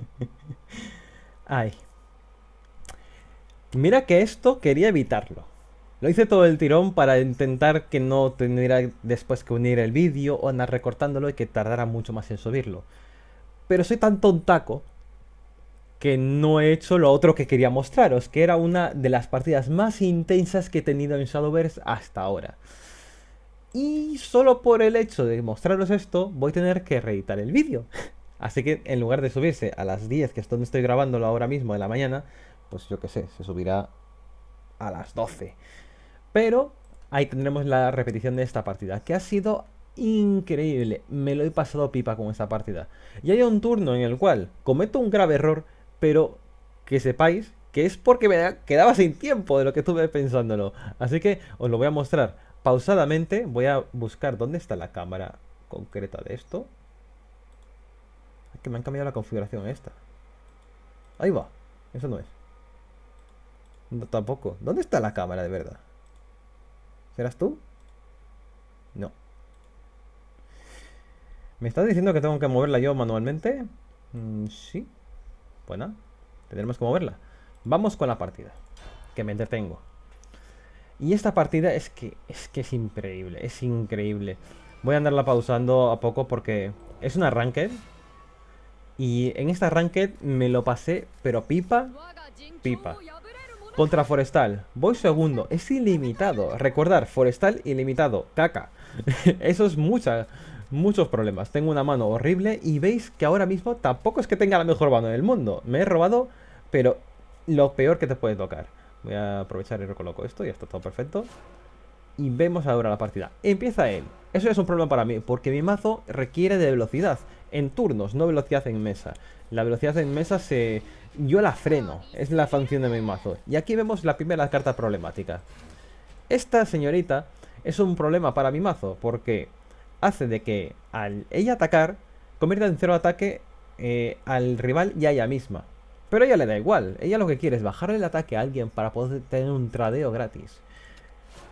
Ay. Mira que esto quería evitarlo. Lo hice todo el tirón para intentar que no tuviera después que unir el vídeo o andar recortándolo y que tardara mucho más en subirlo. Pero soy tan tontaco que no he hecho lo otro que quería mostraros, que era una de las partidas más intensas que he tenido en Shadowverse hasta ahora. Y solo por el hecho de mostraros esto, voy a tener que reeditar el vídeo. Así que en lugar de subirse a las 10, que es donde estoy grabándolo ahora mismo de la mañana, pues yo qué sé, se subirá a las 12. Pero ahí tendremos la repetición de esta partida, que ha sido increíble. Me lo he pasado pipa con esta partida. Y hay un turno en el cual cometo un grave error, pero que sepáis que es porque me quedaba sin tiempo de lo que estuve pensándolo. Así que os lo voy a mostrar pausadamente. Voy a buscar dónde está la cámara concreta de esto que me han cambiado la configuración esta. Ahí va. Eso no es. No, tampoco. ¿Dónde está la cámara de verdad? ¿Serás tú? No. ¿Me estás diciendo que tengo que moverla yo manualmente? Mm, sí. Buena. Tendremos que moverla. Vamos con la partida. Que me entretengo. Y esta partida es que es que es increíble, es increíble. Voy a andarla pausando a poco porque es un arranque, y en esta ranked me lo pasé, pero pipa, pipa. Contra Forestal, voy segundo, es ilimitado. Recordar, Forestal ilimitado, caca. Eso es mucha, muchos problemas. Tengo una mano horrible y veis que ahora mismo tampoco es que tenga la mejor mano del mundo. Me he robado, pero lo peor que te puede tocar. Voy a aprovechar y recoloco esto, ya está todo perfecto y vemos ahora la partida. Empieza él. Eso es un problema para mí, porque mi mazo requiere de velocidad en turnos, no velocidad en mesa. La velocidad en mesa se... yo la freno, es la función de mi mazo. Y aquí vemos la primera carta problemática. Esta señorita es un problema para mi mazo, porque hace de que al ella atacar, convierta en cero ataque eh, al rival y a ella misma. Pero a ella le da igual, ella lo que quiere es bajarle el ataque a alguien para poder tener un tradeo gratis.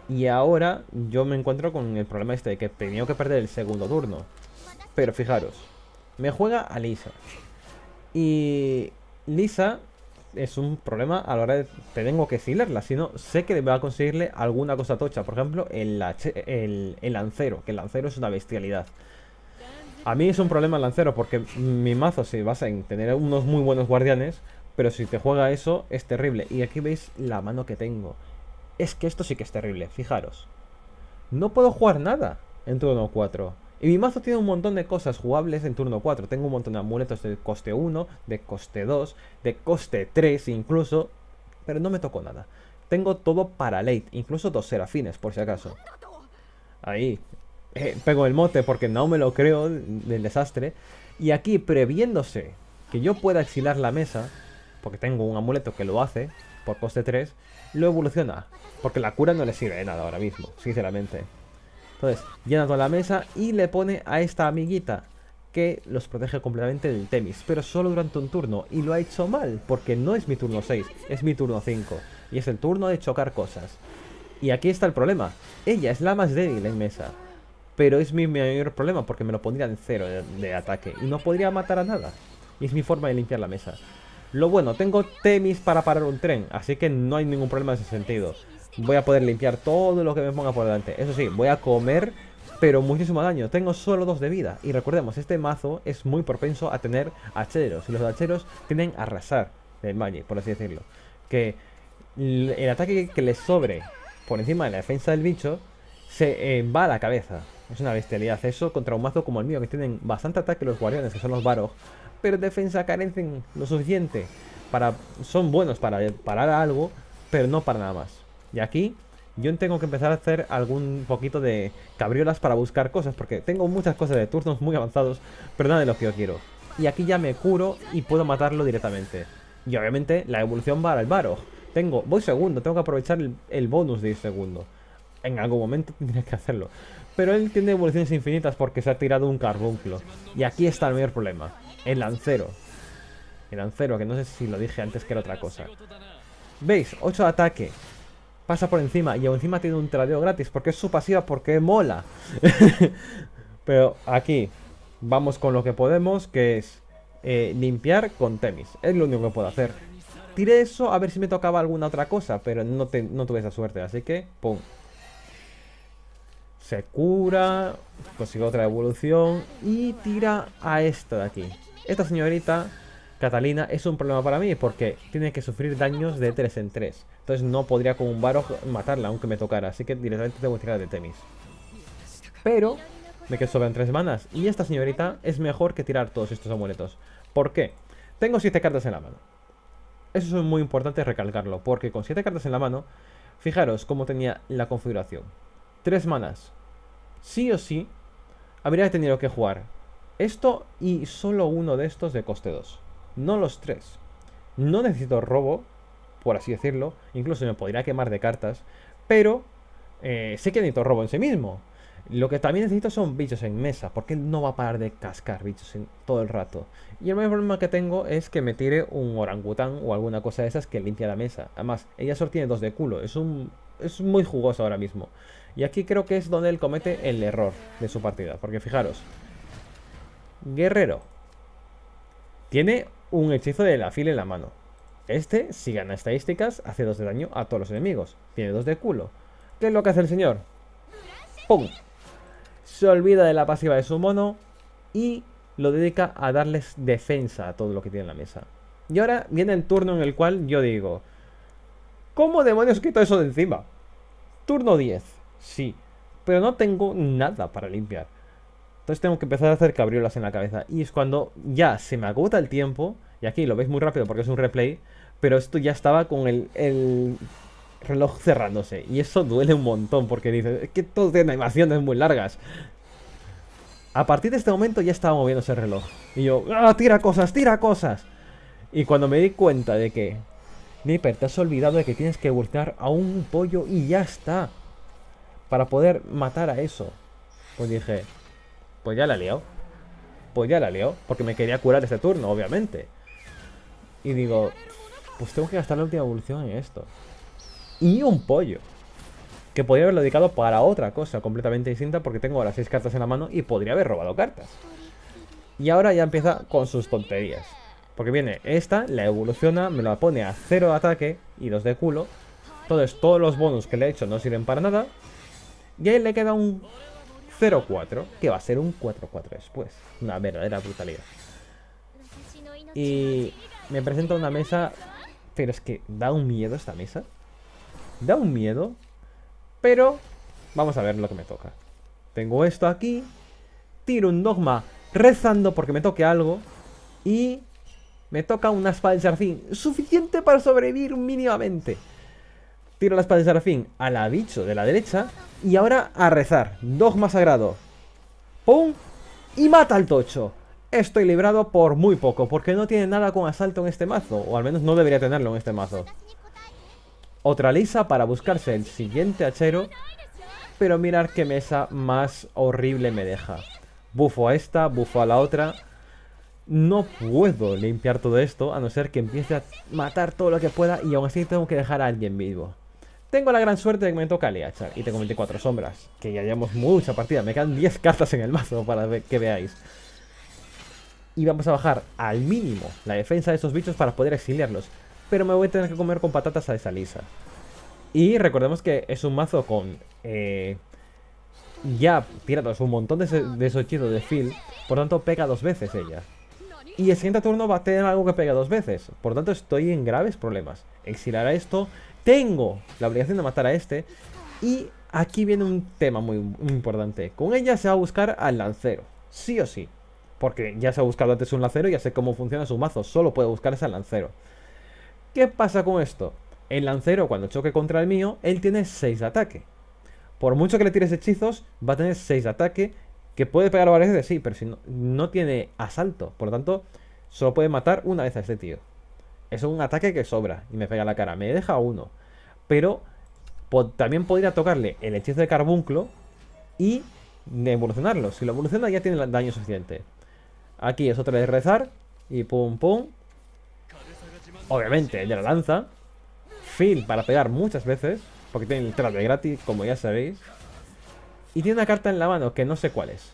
Y ahora yo me encuentro con el problema este de que tenido que perder el segundo turno. Pero fijaros, me juega a Lisa. Y Lisa es un problema a la hora de... Te tengo que silerla, si no sé que va a conseguirle alguna cosa tocha. Por ejemplo, el, el lancero, que el lancero es una bestialidad. A mí es un problema el lancero porque mi mazo se basa en tener unos muy buenos guardianes, pero si te juega eso es terrible. Y aquí veis la mano que tengo. Es que esto sí que es terrible, fijaros. No puedo jugar nada en turno 4. Y mi mazo tiene un montón de cosas jugables en turno 4. Tengo un montón de amuletos de coste 1, de coste 2, de coste 3 incluso. Pero no me tocó nada. Tengo todo para late, incluso dos serafines por si acaso. Ahí. Eh, pego el mote porque no me lo creo del desastre. Y aquí, previéndose que yo pueda exilar la mesa, porque tengo un amuleto que lo hace, coste 3, lo evoluciona. Porque la cura no le sirve de nada ahora mismo, sinceramente. Entonces, llena toda la mesa y le pone a esta amiguita que los protege completamente del Temis, pero solo durante un turno. Y lo ha hecho mal, porque no es mi turno 6, es mi turno 5. Y es el turno de chocar cosas. Y aquí está el problema. Ella es la más débil en mesa. Pero es mi mayor problema porque me lo pondría en cero de ataque. Y no podría matar a nada. Y es mi forma de limpiar la mesa. Lo bueno, tengo temis para parar un tren, así que no hay ningún problema en ese sentido. Voy a poder limpiar todo lo que me ponga por delante. Eso sí, voy a comer, pero muchísimo daño. Tengo solo dos de vida. Y recordemos, este mazo es muy propenso a tener hacheros. Y los hacheros tienen arrasar el Magic, por así decirlo. Que el ataque que les sobre por encima de la defensa del bicho se eh, va a la cabeza. Es una bestialidad eso contra un mazo como el mío, que tienen bastante ataque los guardianes, que son los varos pero defensa carecen lo suficiente. Para, son buenos para parar algo, pero no para nada más. Y aquí yo tengo que empezar a hacer algún poquito de cabriolas para buscar cosas, porque tengo muchas cosas de turnos muy avanzados, pero nada de lo que yo quiero. Y aquí ya me curo y puedo matarlo directamente. Y obviamente la evolución va al baro Tengo, voy segundo, tengo que aprovechar el, bonus de segundo. En algún momento tendré que hacerlo. Pero él tiene evoluciones infinitas porque se ha tirado un carbunclo. Y aquí está el mayor problema. El lancero. El lancero, que no sé si lo dije antes que era otra cosa. ¿Veis? 8 de ataque. Pasa por encima. Y encima tiene un tradeo gratis. Porque es su pasiva, porque mola. Pero aquí vamos con lo que podemos, que es eh, limpiar con Temis. Es lo único que puedo hacer. Tiré eso a ver si me tocaba alguna otra cosa, pero no, no tuve esa suerte. Así que, ¡pum! Se cura, consigo otra evolución y tira a esto de aquí. Esta señorita, Catalina, es un problema para mí porque tiene que sufrir daños de 3 en 3. Entonces no podría con un baro matarla, aunque me tocara. Así que directamente tengo que tirar de Temis. Pero me que sobran 3 manas. Y esta señorita es mejor que tirar todos estos amuletos. ¿Por qué? Tengo 7 cartas en la mano. Eso es muy importante recalcarlo, porque con 7 cartas en la mano, fijaros cómo tenía la configuración. 3 manas. Sí o sí, habría tenido que jugar esto y solo uno de estos de coste 2. No los tres. No necesito robo, por así decirlo. Incluso me podría quemar de cartas. Pero eh, sé que necesito robo en sí mismo. Lo que también necesito son bichos en mesa, porque él no va a parar de cascar bichos en todo el rato. Y el mayor problema que tengo es que me tire un orangután o alguna cosa de esas que limpia la mesa. Además, ella solo tiene dos de culo, es, un, es muy jugoso ahora mismo. Y aquí creo que es donde él comete el error de su partida, porque fijaros, guerrero. Tiene un hechizo de la fila en la mano. Este, si gana estadísticas, hace 2 de daño a todos los enemigos. Tiene 2 de culo. ¿Qué es lo que hace el señor? ¡Pum! Se olvida de la pasiva de su mono y lo dedica a darles defensa a todo lo que tiene en la mesa. Y ahora viene el turno en el cual yo digo, ¿cómo demonios quito eso de encima? Turno 10, sí, pero no tengo nada para limpiar. Entonces tengo que empezar a hacer cabriolas en la cabeza. Y es cuando ya se me agota el tiempo. Y aquí lo veis muy rápido porque es un replay. Pero esto ya estaba con el, reloj cerrándose. Y eso duele un montón porque dices, es que todo tiene animaciones muy largas. A partir de este momento ya estaba moviéndose el reloj. Y yo, ¡ah, tira cosas, tira cosas! Y cuando me di cuenta de que, Nipper, te has olvidado de que tienes que voltear a un pollo y ya está. Para poder matar a eso. Pues dije, pues ya la he Pues ya la he Porque me quería curar este turno, obviamente. Y digo, pues tengo que gastar la última evolución en esto. Y un pollo. Que podría haberlo dedicado para otra cosa completamente distinta porque tengo ahora seis cartas en la mano y podría haber robado cartas. Y ahora ya empieza con sus tonterías. Porque viene esta, la evoluciona, me la pone a cero de ataque y los de culo. Entonces todos los bonus que le he hecho no sirven para nada. Y ahí le queda un 0-4, que va a ser un 4-4 después. Una verdadera brutalidad. Y me presenta una mesa, pero es que da un miedo esta mesa. Da un miedo, pero vamos a ver lo que me toca. Tengo esto aquí, tiro un dogma rezando porque me toque algo y me toca un del Jardín, suficiente para sobrevivir mínimamente. Tiro las espada de fin, a la bicho de la derecha. Y ahora a rezar. Dogma sagrado. ¡Pum! Y mata al tocho. Estoy librado por muy poco, porque no tiene nada con asalto en este mazo. O al menos no debería tenerlo en este mazo. Otra lisa para buscarse el siguiente hachero. Pero mirar qué mesa más horrible me deja. Bufo a esta, bufo a la otra. No puedo limpiar todo esto a no ser que empiece a matar todo lo que pueda y aún así tengo que dejar a alguien vivo. Tengo la gran suerte de que me toca Leachar y tengo 24 sombras, que ya llevamos mucha partida. Me quedan 10 cartas en el mazo para que veáis. Y vamos a bajar al mínimo la defensa de estos bichos para poder exiliarlos. Pero me voy a tener que comer con patatas a esa lisa. Y recordemos que es un mazo con... Eh, ya tirados un montón de, esos chidos de Phil, por tanto pega dos veces ella. Y el siguiente turno va a tener algo que pega dos veces, por tanto estoy en graves problemas. a esto, tengo la obligación de matar a este. Y aquí viene un tema muy, importante. Con ella se va a buscar al lancero, sí o sí. Porque ya se ha buscado antes un lancero, y ya sé cómo funciona su mazo, solo puede buscar ese lancero. ¿Qué pasa con esto? El lancero, cuando choque contra el mío, él tiene 6 de ataque. Por mucho que le tires hechizos, va a tener 6 de ataque, que puede pegar varias veces, sí, pero si no, no tiene asalto. Por lo tanto, solo puede matar una vez a este tío es un ataque que sobra y me pega la cara. Me deja uno. Pero también podría tocarle el hechizo de carbunclo y evolucionarlo. Si lo evoluciona ya tiene daño suficiente. Aquí es otra vez rezar. Y pum pum. Obviamente, de la lanza. Phil para pegar muchas veces. Porque tiene el trap de gratis, como ya sabéis. Y tiene una carta en la mano que no sé cuál es.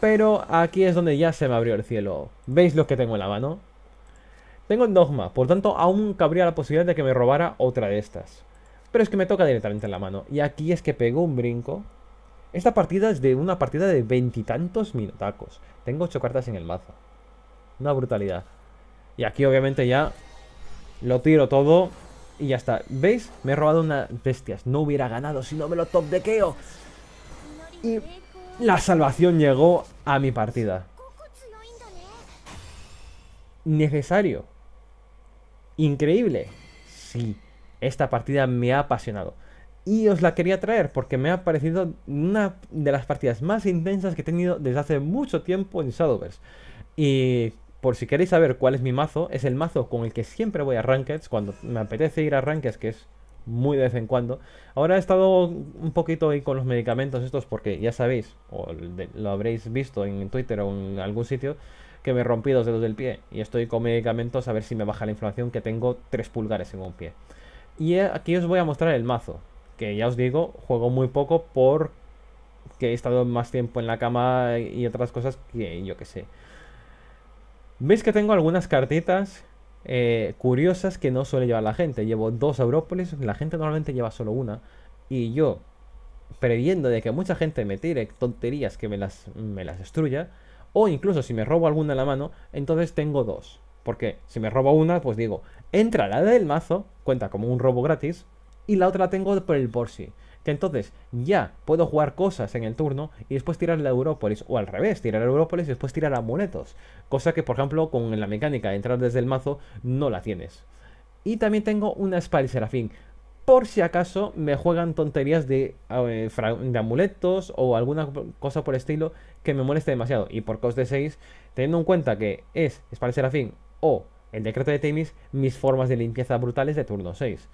Pero aquí es donde ya se me abrió el cielo. ¿Veis lo que tengo en la mano? Tengo el Dogma, por tanto aún cabría la posibilidad de que me robara otra de estas. Pero es que me toca directamente en la mano. Y aquí es que pego un brinco. Esta partida es de una partida de veintitantos minotacos. Tengo ocho cartas en el mazo. Una brutalidad. Y aquí obviamente ya lo tiro todo y ya está. ¿Veis? Me he robado unas bestias. No hubiera ganado si no me lo top dequeo. Y la salvación llegó a mi partida. Necesario increíble. Sí, esta partida me ha apasionado. Y os la quería traer porque me ha parecido una de las partidas más intensas que he tenido desde hace mucho tiempo en Shadowverse. Y por si queréis saber cuál es mi mazo, es el mazo con el que siempre voy a Rankeds, cuando me apetece ir a Rankeds, que es muy de vez en cuando. Ahora he estado un poquito ahí con los medicamentos estos porque ya sabéis, o lo habréis visto en Twitter o en algún sitio, que me rompí dos dedos del pie y estoy con medicamentos a ver si me baja la inflamación que tengo tres pulgares en un pie. Y aquí os voy a mostrar el mazo, que ya os digo, juego muy poco porque he estado más tiempo en la cama y otras cosas que yo que sé. Veis que tengo algunas cartitas eh, curiosas que no suele llevar la gente. Llevo dos Európolis, la gente normalmente lleva solo una. Y yo, previendo de que mucha gente me tire tonterías que me las, me las destruya, o incluso si me robo alguna en la mano, entonces tengo dos. Porque si me robo una, pues digo, entra la del mazo, cuenta como un robo gratis, y la otra la tengo por el por sí. Que entonces ya puedo jugar cosas en el turno y después tirar la Europolis. O al revés, tirar la Europolis y después tirar amuletos. Cosa que, por ejemplo, con la mecánica de entrar desde el mazo no la tienes. Y también tengo una Spy Serafín. Por si acaso me juegan tonterías de, eh, de amuletos o alguna cosa por el estilo que me moleste demasiado. Y por coste 6, teniendo en cuenta que es a Serafín o el decreto de Temis, mis formas de limpieza brutales de turno 6.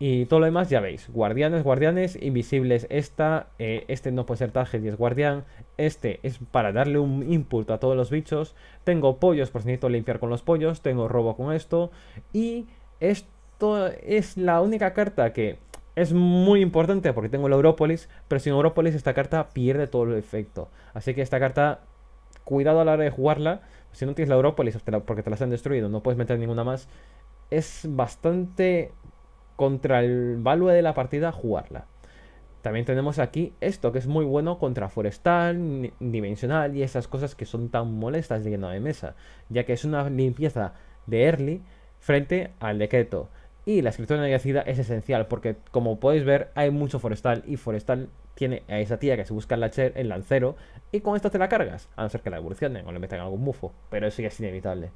Y todo lo demás ya veis. Guardianes, guardianes, invisibles esta. Eh, este no puede ser target y es guardián. Este es para darle un input a todos los bichos. Tengo pollos, por pues si necesito limpiar con los pollos. Tengo robo con esto. Y esto es la única carta que es muy importante porque tengo la Europolis, pero sin Europolis esta carta pierde todo el efecto. Así que esta carta, cuidado a la hora de jugarla. Si no tienes la Europolis porque te las han destruido, no puedes meter ninguna más. Es bastante contra el value de la partida jugarla. También tenemos aquí esto que es muy bueno contra forestal, dimensional y esas cosas que son tan molestas de lleno de mesa, ya que es una limpieza de early frente al decreto. Y la escritura yacida es esencial porque, como podéis ver, hay mucho forestal y forestal tiene a esa tía que se busca en la cher, el lancero, y con esto te la cargas, a no ser que la evolucionen o le metan algún bufo, pero eso ya es inevitable.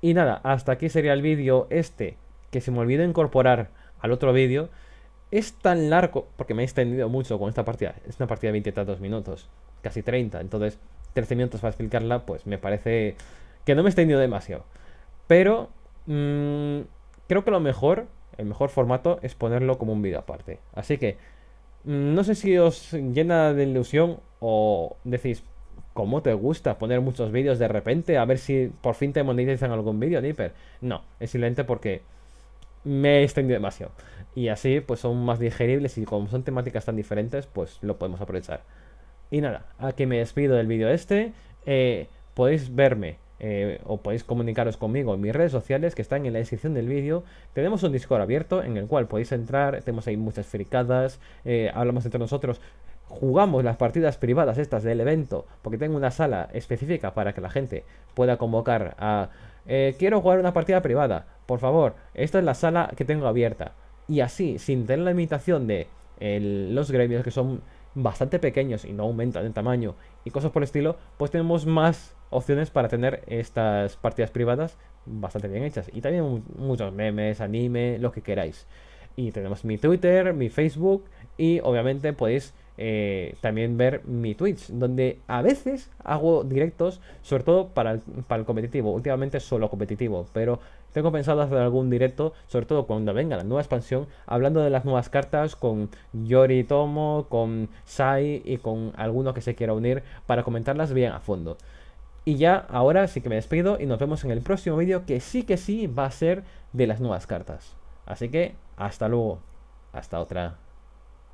Y nada, hasta aquí sería el vídeo este, que se me olvidó incorporar al otro vídeo. Es tan largo, porque me he extendido mucho con esta partida, es una partida de 20 minutos, casi 30, entonces 13 minutos para explicarla, pues me parece que no me he extendido demasiado. Pero... Mm, creo que lo mejor, el mejor formato es ponerlo como un vídeo aparte. Así que mm, no sé si os llena de ilusión o decís, ¿cómo te gusta poner muchos vídeos de repente? A ver si por fin te monetizan algún vídeo, Nipper. No, es simplemente porque me he extendido demasiado. Y así pues son más digeribles y como son temáticas tan diferentes, pues lo podemos aprovechar. Y nada, aquí me despido del vídeo este. Eh, podéis verme eh, o podéis comunicaros conmigo en mis redes sociales que están en la descripción del vídeo. Tenemos un Discord abierto en el cual podéis entrar, tenemos ahí muchas fricadas, eh, hablamos entre nosotros. Jugamos las partidas privadas estas del evento, porque tengo una sala específica para que la gente pueda convocar a... Eh, quiero jugar una partida privada, por favor, esta es la sala que tengo abierta. Y así, sin tener la limitación de los gremios que son bastante pequeños y no aumentan en tamaño y cosas por el estilo, pues tenemos más opciones para tener estas partidas privadas bastante bien hechas. Y también muchos memes, anime, lo que queráis. Y tenemos mi Twitter, mi Facebook y obviamente podéis eh, también ver mi Twitch, donde a veces hago directos, sobre todo para el, para el competitivo. Últimamente solo competitivo, pero tengo pensado hacer algún directo, sobre todo cuando venga la nueva expansión, hablando de las nuevas cartas con Yori Tomo, con Sai y con alguno que se quiera unir para comentarlas bien a fondo. Y ya ahora sí que me despido y nos vemos en el próximo vídeo que sí que sí va a ser de las nuevas cartas. Así que hasta luego, hasta otra.